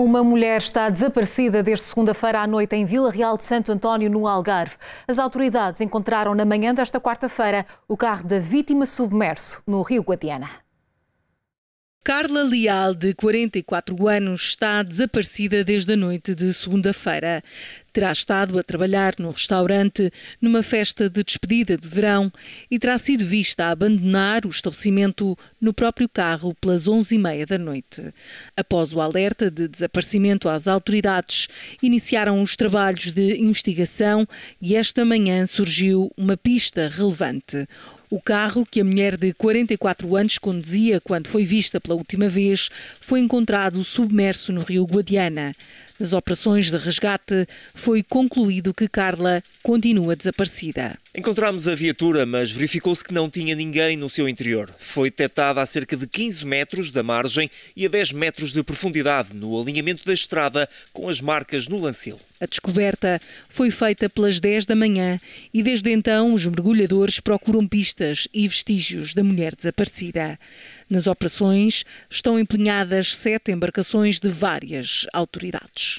Uma mulher está desaparecida desde segunda-feira à noite em Vila Real de Santo António, no Algarve. As autoridades encontraram na manhã desta quarta-feira o carro da vítima submerso no Rio Guadiana. Carla Leal, de 44 anos, está desaparecida desde a noite de segunda-feira. Terá estado a trabalhar no restaurante numa festa de despedida de verão e terá sido vista a abandonar o estabelecimento no próprio carro pelas 11h30 da noite. Após o alerta de desaparecimento às autoridades, iniciaram os trabalhos de investigação e esta manhã surgiu uma pista relevante. O carro que a mulher de 44 anos conduzia quando foi vista pela última vez foi encontrado submerso no rio Guadiana das operações de resgate, foi concluído que Carla continua desaparecida. Encontramos a viatura, mas verificou-se que não tinha ninguém no seu interior. Foi detectada a cerca de 15 metros da margem e a 10 metros de profundidade no alinhamento da estrada com as marcas no lancil. A descoberta foi feita pelas 10 da manhã e desde então os mergulhadores procuram pistas e vestígios da mulher desaparecida. Nas operações estão empenhadas sete embarcações de várias autoridades.